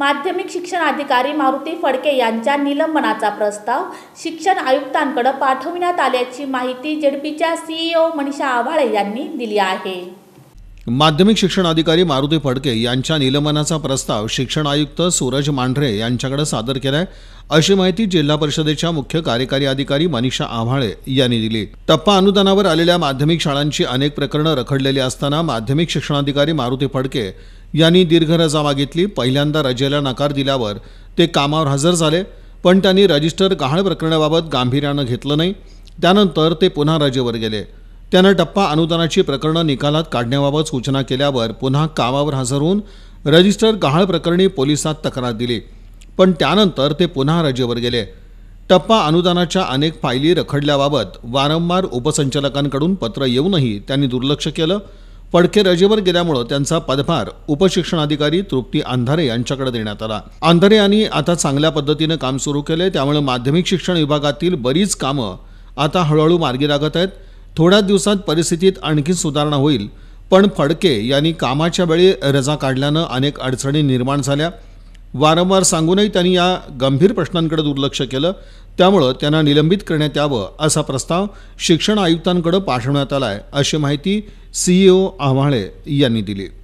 माध्यमिक शिक्षण अधिकारी मारुती फडके यांच्या निलंबनाचा प्रस्ताव शिक्षण आयुक्तांकडे पाठविण्यात आल्याची माहिती जेडपीच्या सीईओ मनीषा आव्हाळे यांनी दिली आहे माध्यमिक शिक्षण अधिकारी मारुती फडके यांच्या निलंबनाचा प्रस्ताव शिक्षण आयुक्त सूरज मांढरे यांच्याकडे सादर केलाय अशी माहिती जिल्हा परिषदेच्या मुख्य कार्यकारी अधिकारी मनीषा आव्हाळे यांनी दिली टप्पा अनुदानावर आलेल्या माध्यमिक शाळांची अनेक प्रकरणं रखडलेली असताना माध्यमिक शिक्षणाधिकारी मारुती फडके यांनी दीर्घ रजा मागितली पहिल्यांदा रजेला नकार दिल्यावर ते कामावर हजर झाले पण त्यांनी रजिस्टर गहाळ प्रकरणाबाबत गांभीर्यानं घेतलं नाही त्यानंतर ते पुन्हा रजेवर गेले त्यानं टप्पा अनुदानाची प्रकरणं निकालात काढण्याबाबत सूचना केल्यावर पुन्हा कामावर हजर होऊन रजिस्टर गहाळ प्रकरणी पोलिसात तक्रार दिली पण त्यानंतर ते पुन्हा रजेवर गेले टप्पा अनुदानाच्या अनेक फायली रखडल्याबाबत वारंवार उपसंचालकांकडून पत्र येऊनही त्यांनी दुर्लक्ष केलं फडके रजेवर गेल्यामुळे त्यांचा पदभार उपशिक्षणाधिकारी तृप्ती अंधारे यांच्याकडे देण्यात आला अंधारे यांनी आता चांगल्या पद्धतीनं काम सुरू केले त्यामुळे माध्यमिक शिक्षण विभागातील बरीच कामं आता हळूहळू मार्गी लागत आहेत थोड्याच दिवसात परिस्थितीत आणखी सुधारणा होईल पण फडके यांनी कामाच्या वेळी रजा काढल्यानं अनेक अडचणी निर्माण झाल्या वारंवार सांगूनही त्यांनी या गंभीर प्रश्नांकडे दुर्लक्ष केलं त्यामुळं त्यांना निलंबित करण्यात यावं असा प्रस्ताव शिक्षण आयुक्तांकडे पाठवण्यात आला आहे अशी माहिती सीईओ आव्हाळे यांनी दिली